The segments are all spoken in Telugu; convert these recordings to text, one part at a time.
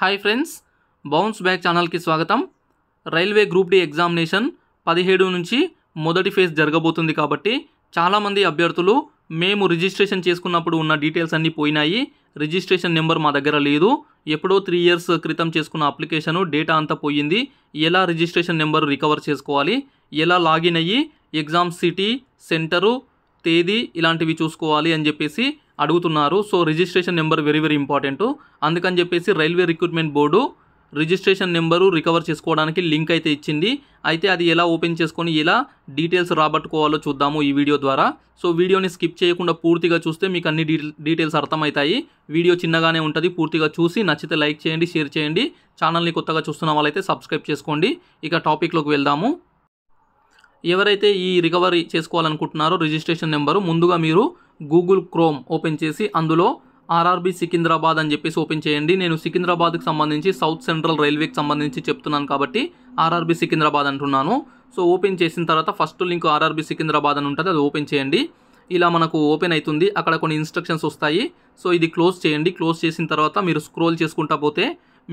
హాయ్ ఫ్రెండ్స్ బౌన్స్ బ్యాక్ ఛానల్కి స్వాగతం రైల్వే గ్రూప్ డి ఎగ్జామినేషన్ పదిహేడు నుంచి మొదటి ఫేజ్ జరగబోతుంది కాబట్టి చాలామంది అభ్యర్థులు మేము రిజిస్ట్రేషన్ చేసుకున్నప్పుడు ఉన్న డీటెయిల్స్ అన్నీ పోయినాయి రిజిస్ట్రేషన్ నెంబర్ మా దగ్గర లేదు ఎప్పుడో త్రీ ఇయర్స్ క్రితం చేసుకున్న అప్లికేషను డేటా అంతా పోయింది ఎలా రిజిస్ట్రేషన్ నెంబర్ రికవర్ చేసుకోవాలి ఎలా లాగిన్ అయ్యి ఎగ్జామ్ సిటీ సెంటరు తేదీ ఇలాంటివి చూసుకోవాలి అని చెప్పేసి అడుగుతున్నారు so registration number very very important అందుకని చెప్పేసి railway recruitment board registration number recover చేసుకోవడానికి లింక్ అయితే ఇచ్చింది అయితే అది ఎలా ఓపెన్ చేసుకొని ఎలా డీటెయిల్స్ రాబట్టుకోవాలో చూద్దాము ఈ వీడియో ద్వారా సో వీడియోని స్కిప్ చేయకుండా పూర్తిగా చూస్తే మీకు అన్ని డీటెయిల్స్ అర్థమవుతాయి వీడియో చిన్నగానే ఉంటుంది పూర్తిగా చూసి నచ్చితే లైక్ చేయండి షేర్ చేయండి ఛానల్ని కొత్తగా చూస్తున్న వాళ్ళైతే సబ్స్క్రైబ్ చేసుకోండి ఇక టాపిక్లోకి వెళ్దాము ఎవరైతే ఈ రికవరీ చేసుకోవాలనుకుంటున్నారో రిజిస్ట్రేషన్ నెంబరు ముందుగా మీరు గూగుల్ క్రోమ్ ఓపెన్ చేసి అందులో ఆర్ఆర్బి సికింద్రాబాద్ అని చెప్పేసి ఓపెన్ చేయండి నేను సికింద్రాబాద్కి సంబంధించి సౌత్ సెంట్రల్ రైల్వేకి సంబంధించి చెప్తున్నాను కాబట్టి ఆర్ఆర్బి సికింద్రాబాద్ అంటున్నాను సో ఓపెన్ చేసిన తర్వాత ఫస్ట్ లింక్ ఆర్ఆర్బి సికింద్రాబాద్ అని ఉంటుంది అది ఓపెన్ చేయండి ఇలా మనకు ఓపెన్ అవుతుంది అక్కడ కొన్ని ఇన్స్ట్రక్షన్స్ వస్తాయి సో ఇది క్లోజ్ చేయండి క్లోజ్ చేసిన తర్వాత మీరు స్క్రోల్ చేసుకుంటా పోతే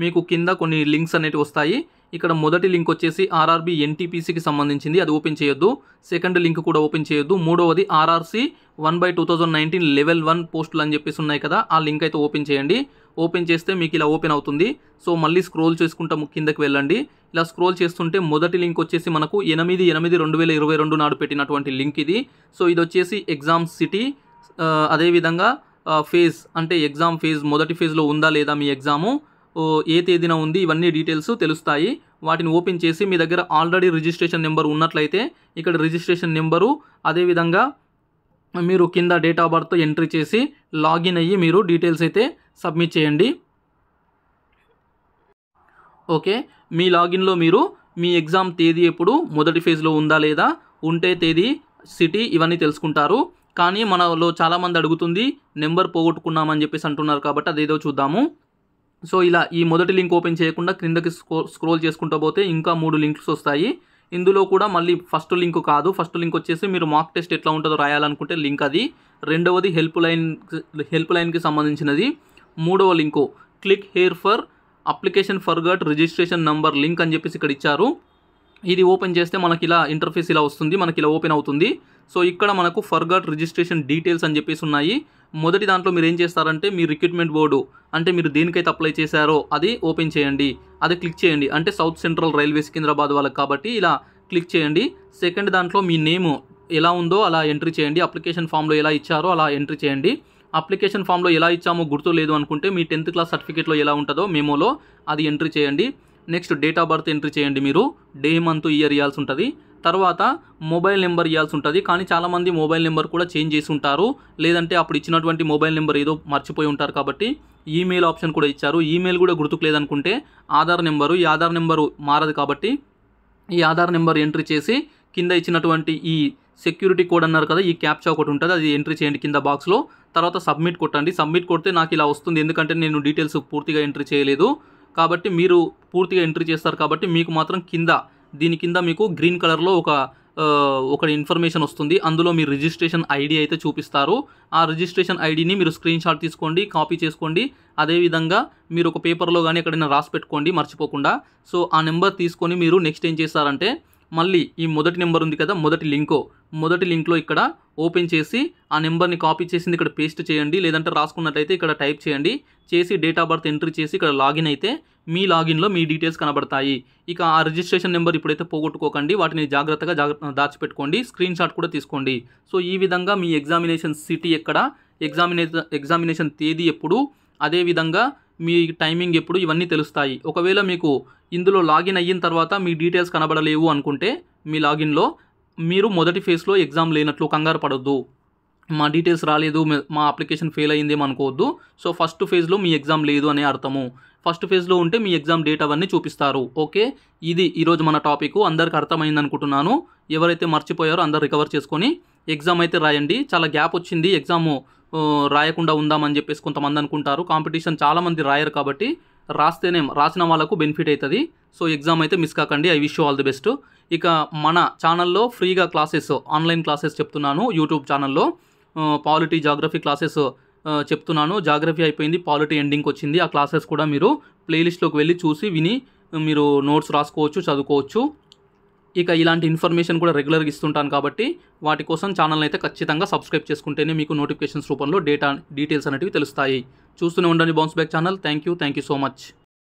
మీకు కింద కొన్ని లింక్స్ అనేవి వస్తాయి ఇక్కడ మొదటి లింక్ వచ్చేసి ఆర్ఆర్బి ఎన్టీపీసీకి సంబంధించింది అది ఓపెన్ చేయొద్దు సెకండ్ లింక్ కూడా ఓపెన్ చేయొద్దు మూడవది RRC one by two thousand nineteen level one పోస్టులు అని చెప్పేసి ఉన్నాయి కదా ఆ లింక్ అయితే ఓపెన్ చేయండి ఓపెన్ చేస్తే మీకు ఇలా ఓపెన్ అవుతుంది సో మళ్ళీ స్క్రోల్ చేసుకుంటాము కిందకి వెళ్ళండి ఇలా స్క్రోల్ చేస్తుంటే మొదటి లింక్ వచ్చేసి మనకు ఎనిమిది ఎనిమిది రెండు వేల ఇరవై రెండు నాడు పెట్టినటువంటి లింక్ ఇది సో ఇది వచ్చేసి ఎగ్జామ్ సిటీ అదేవిధంగా ఫేజ్ అంటే ఎగ్జామ్ ఫేజ్ మొదటి ఫేజ్లో ఉందా లేదా మీ ఎగ్జాము ఏ తేదీన ఉంది ఇవన్నీ డీటెయిల్స్ తెలుస్తాయి వాటిని ఓపెన్ చేసి మీ దగ్గర ఆల్రెడీ రిజిస్ట్రేషన్ నెంబర్ ఉన్నట్లయితే ఇక్కడ రిజిస్ట్రేషన్ నెంబరు అదేవిధంగా మీరు కింద డేట్ ఆఫ్ బర్త్ ఎంట్రీ చేసి లాగిన్ అయ్యి మీరు డీటెయిల్స్ అయితే సబ్మిట్ చేయండి ఓకే మీ లాగిన్లో మీరు మీ ఎగ్జామ్ తేదీ ఎప్పుడు మొదటి ఫేజ్లో ఉందా లేదా ఉంటే తేదీ సిటీ ఇవన్నీ తెలుసుకుంటారు కానీ మనలో చాలామంది అడుగుతుంది నెంబర్ పోగొట్టుకున్నామని చెప్పేసి అంటున్నారు కాబట్టి అదేదో చూద్దాము సో ఇలా ఈ మొదటి లింక్ ఓపెన్ చేయకుండా క్రిందకి స్క్రోల్ చేసుకుంటూ పోతే ఇంకా మూడు లింక్స్ వస్తాయి ఇందులో కూడా మళ్ళీ ఫస్ట్ లింక్ కాదు ఫస్ట్ లింక్ వచ్చేసి మీరు మాక్ టెస్ట్ ఎట్లా ఉంటుందో రాయాలనుకుంటే లింక్ అది రెండవది హెల్ప్ లైన్ హెల్ప్ లైన్కి సంబంధించినది మూడవ link click here for application forgot registration number link అని చెప్పేసి ఇక్కడ ఇచ్చారు ఇది ఓపెన్ చేస్తే మనకి ఇలా ఇంటర్ఫేస్ ఇలా వస్తుంది మనకి ఇలా ఓపెన్ అవుతుంది సో ఇక్కడ మనకు ఫర్గట్ రిజిస్ట్రేషన్ డీటెయిల్స్ అని చెప్పేసి ఉన్నాయి మొదటి దాంట్లో మీరు ఏం చేస్తారంటే మీ రిక్రూట్మెంట్ బోర్డు అంటే మీరు దేనికైతే అప్లై చేశారో అది ఓపెన్ చేయండి అది క్లిక్ చేయండి అంటే సౌత్ సెంట్రల్ రైల్వే సికింద్రాబాద్ వాళ్ళకి కాబట్టి ఇలా క్లిక్ చేయండి సెకండ్ దాంట్లో మీ నేము ఎలా ఉందో అలా ఎంట్రీ చేయండి అప్లికేషన్ ఫామ్లో ఎలా ఇచ్చారో అలా ఎంట్రీ చేయండి అప్లికేషన్ ఫామ్లో ఎలా ఇచ్చామో గుర్తు లేదు అనుకుంటే మీ టెన్త్ క్లాస్ సర్టిఫికేట్లో ఎలా ఉంటుందో మేమోలో అది ఎంట్రీ చేయండి next date of birth entry చేయండి మీరు డే మంత్ ఇయర్ ఇవ్వాల్సి ఉంటుంది తర్వాత మొబైల్ నెంబర్ ఇవ్వాల్సి ఉంటుంది కానీ చాలామంది మొబైల్ నెంబర్ కూడా చేంజ్ చేసి ఉంటారు లేదంటే అప్పుడు ఇచ్చినటువంటి మొబైల్ నెంబర్ ఏదో మర్చిపోయి ఉంటారు కాబట్టి ఈమెయిల్ ఆప్షన్ కూడా ఇచ్చారు ఈమెయిల్ కూడా గుర్తుకు లేదనుకుంటే ఆధార్ నెంబరు ఈ ఆధార్ నెంబరు మారదు కాబట్టి ఈ ఆధార్ నెంబర్ ఎంట్రీ చేసి కింద ఇచ్చినటువంటి ఈ సెక్యూరిటీ కోడ్ అన్నారు కదా ఈ క్యాప్చా ఒకటి ఉంటుంది అది ఎంట్రీ చేయండి కింద బాక్స్లో తర్వాత సబ్మిట్ కొట్టండి సబ్మిట్ కొడితే నాకు ఇలా వస్తుంది ఎందుకంటే నేను డీటెయిల్స్ పూర్తిగా ఎంట్రీ చేయలేదు కాబట్టి మీరు పూర్తిగా ఎంట్రీ చేస్తారు కాబట్టి మీకు మాత్రం కింద దీని కింద మీకు గ్రీన్ కలర్లో ఒక ఒక ఇన్ఫర్మేషన్ వస్తుంది అందులో మీ రిజిస్ట్రేషన్ ఐడి అయితే చూపిస్తారు ఆ రిజిస్ట్రేషన్ ఐడిని మీరు స్క్రీన్ షాట్ తీసుకోండి కాపీ చేసుకోండి అదేవిధంగా మీరు ఒక పేపర్లో కానీ ఎక్కడైనా రాసి పెట్టుకోండి మర్చిపోకుండా సో ఆ నెంబర్ తీసుకొని మీరు నెక్స్ట్ ఏం చేస్తారంటే మళ్ళీ ఈ మొదటి నెంబర్ ఉంది కదా మొదటి లింకో మొదటి లింక్లో ఇక్కడ ఓపెన్ చేసి ఆ నెంబర్ని కాపీ చేసింది ఇక్కడ పేస్ట్ చేయండి లేదంటే రాసుకున్నట్టయితే ఇక్కడ టైప్ చేయండి చేసి డేట్ ఆఫ్ బర్త్ ఎంట్రీ చేసి ఇక్కడ లాగిన్ అయితే మీ లాగిన్లో మీ డీటెయిల్స్ కనబడతాయి ఇక ఆ రిజిస్ట్రేషన్ నెంబర్ ఇప్పుడైతే పోగొట్టుకోకండి వాటిని జాగ్రత్తగా జాగ్రత్త దాచిపెట్టుకోండి స్క్రీన్ షాట్ కూడా తీసుకోండి సో ఈ విధంగా మీ ఎగ్జామినేషన్ సిటీ ఎక్కడ ఎగ్జామినేషన్ ఎగ్జామినేషన్ తేదీ ఎప్పుడు అదేవిధంగా మీ టైమింగ్ ఎప్పుడు ఇవన్నీ తెలుస్తాయి ఒకవేళ మీకు ఇందులో లాగిన్ అయిన తర్వాత మీ డీటెయిల్స్ కనబడలేవు అనుకుంటే మీ లాగిన్లో మీరు మొదటి ఫేజ్లో ఎగ్జామ్ లేనట్లు కంగారు పడొద్దు మా డీటెయిల్స్ రాలేదు మా అప్లికేషన్ ఫెయిల్ అయ్యిందేమో అనుకోవద్దు సో ఫస్ట్ ఫేజ్లో మీ ఎగ్జామ్ లేదు అనే అర్థము ఫస్ట్ ఫేజ్లో ఉంటే మీ ఎగ్జామ్ డేట్ అవన్నీ చూపిస్తారు ఓకే ఇది ఈరోజు మన టాపిక్ అందరికి అర్థమైంది అనుకుంటున్నాను ఎవరైతే మర్చిపోయారో అందరు రికవర్ చేసుకొని ఎగ్జామ్ అయితే రాయండి చాలా గ్యాప్ వచ్చింది ఎగ్జాము రాయకుండా ఉందామని చెప్పేసి కొంతమంది అనుకుంటారు కాంపిటీషన్ చాలామంది రాయరు కాబట్టి రాస్తేనే రాసిన వాళ్ళకు బెనిఫిట్ అవుతుంది సో ఎగ్జామ్ అయితే మిస్ కాకండి I wish all the best ఇక మన ఛానల్లో ఫ్రీగా క్లాసెస్ ఆన్లైన్ క్లాసెస్ చెప్తున్నాను యూట్యూబ్ ఛానల్లో పాలిటీ జాగ్రఫీ క్లాసెస్ చెప్తున్నాను జాగ్రఫీ అయిపోయింది పాలిటీ ఎండింగ్ వచ్చింది ఆ క్లాసెస్ కూడా మీరు ప్లేలిస్ట్లోకి వెళ్ళి చూసి విని మీరు నోట్స్ రాసుకోవచ్చు చదువుకోవచ్చు ఇక ఇలాంటి ఇన్ఫర్మేషన్ కూడా రెగ్యులర్గా ఇస్తుంటాను కాబట్టి వాటి కోసం ఛానల్ అయితే ఖచ్చితంగా సబ్స్క్రైబ్ చేసుకుంటేనే మీకు నోటిఫికేషన్స్ రూపంలో డేటా డీటెయిల్స్ అనేవి తెలుస్తాయి చూస్తూనే ఉండండి bounce back channel thank you thank you so much